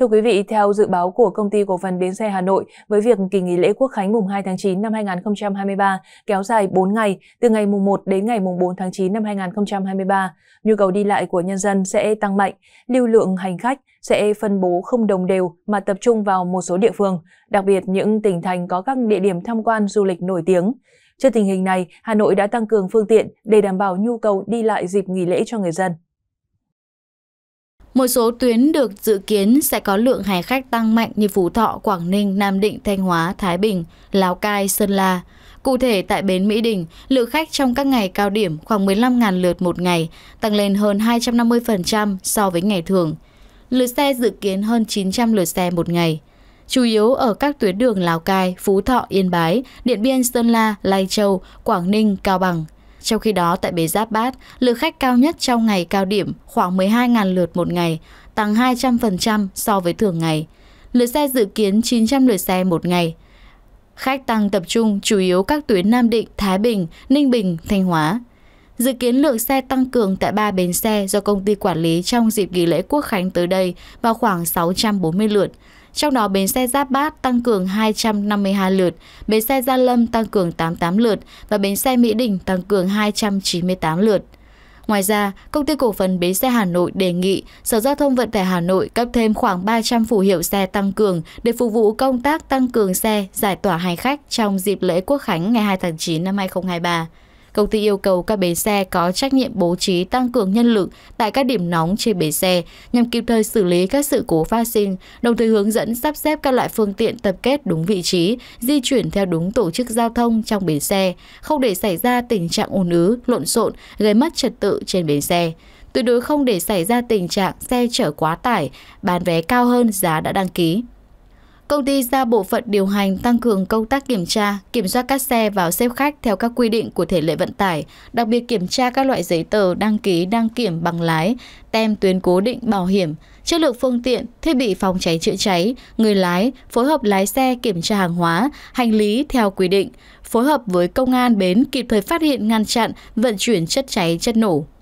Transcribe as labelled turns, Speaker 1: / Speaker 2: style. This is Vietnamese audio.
Speaker 1: Thưa quý vị, theo dự báo của Công ty Cổ phần Bến xe Hà Nội, với việc kỳ nghỉ lễ Quốc khánh mùng 2 tháng 9 năm 2023 kéo dài 4 ngày, từ ngày mùng 1 đến ngày mùng 4 tháng 9 năm 2023, nhu cầu đi lại của nhân dân sẽ tăng mạnh, lưu lượng hành khách sẽ phân bố không đồng đều mà tập trung vào một số địa phương, đặc biệt những tỉnh thành có các địa điểm tham quan du lịch nổi tiếng. Trước tình hình này, Hà Nội đã tăng cường phương tiện để đảm bảo nhu cầu đi lại dịp nghỉ lễ cho người dân.
Speaker 2: Một số tuyến được dự kiến sẽ có lượng hành khách tăng mạnh như Phú Thọ, Quảng Ninh, Nam Định, Thanh Hóa, Thái Bình, Lào Cai, Sơn La. Cụ thể tại bến Mỹ Đình, lượng khách trong các ngày cao điểm khoảng 15.000 lượt một ngày, tăng lên hơn 250% so với ngày thường. Lượt xe dự kiến hơn 900 lượt xe một ngày. Chủ yếu ở các tuyến đường Lào Cai, Phú Thọ, Yên Bái, Điện Biên, Sơn La, Lai Châu, Quảng Ninh, Cao Bằng – trong khi đó, tại bến Giáp Bát, lượng khách cao nhất trong ngày cao điểm khoảng 12.000 lượt một ngày, tăng 200% so với thường ngày. Lượt xe dự kiến 900 lượt xe một ngày. Khách tăng tập trung chủ yếu các tuyến Nam Định, Thái Bình, Ninh Bình, Thanh Hóa. Dự kiến lượng xe tăng cường tại ba bến xe do công ty quản lý trong dịp nghỉ lễ quốc khánh tới đây vào khoảng 640 lượt, trong đó bến xe Giáp Bát tăng cường 252 lượt, bến xe Gia Lâm tăng cường 88 lượt và bến xe Mỹ Đình tăng cường 298 lượt. Ngoài ra, công ty cổ phần bến xe Hà Nội đề nghị Sở Giao thông Vận tải Hà Nội cấp thêm khoảng 300 phù hiệu xe tăng cường để phục vụ công tác tăng cường xe giải tỏa hành khách trong dịp lễ Quốc khánh ngày 2 tháng 9 năm 2023. Công ty yêu cầu các bến xe có trách nhiệm bố trí tăng cường nhân lực tại các điểm nóng trên bến xe nhằm kịp thời xử lý các sự cố phát sinh, đồng thời hướng dẫn sắp xếp các loại phương tiện tập kết đúng vị trí, di chuyển theo đúng tổ chức giao thông trong bến xe, không để xảy ra tình trạng ùn ứ, lộn xộn, gây mất trật tự trên bến xe tuyệt đối không để xảy ra tình trạng xe chở quá tải, bán vé cao hơn giá đã đăng ký. Công ty ra bộ phận điều hành tăng cường công tác kiểm tra, kiểm soát các xe vào xếp khách theo các quy định của thể lệ vận tải, đặc biệt kiểm tra các loại giấy tờ đăng ký đăng kiểm bằng lái, tem tuyến cố định bảo hiểm, chất lượng phương tiện, thiết bị phòng cháy chữa cháy, người lái, phối hợp lái xe kiểm tra hàng hóa, hành lý theo quy định, phối hợp với công an bến kịp thời phát hiện ngăn chặn vận chuyển chất cháy chất nổ.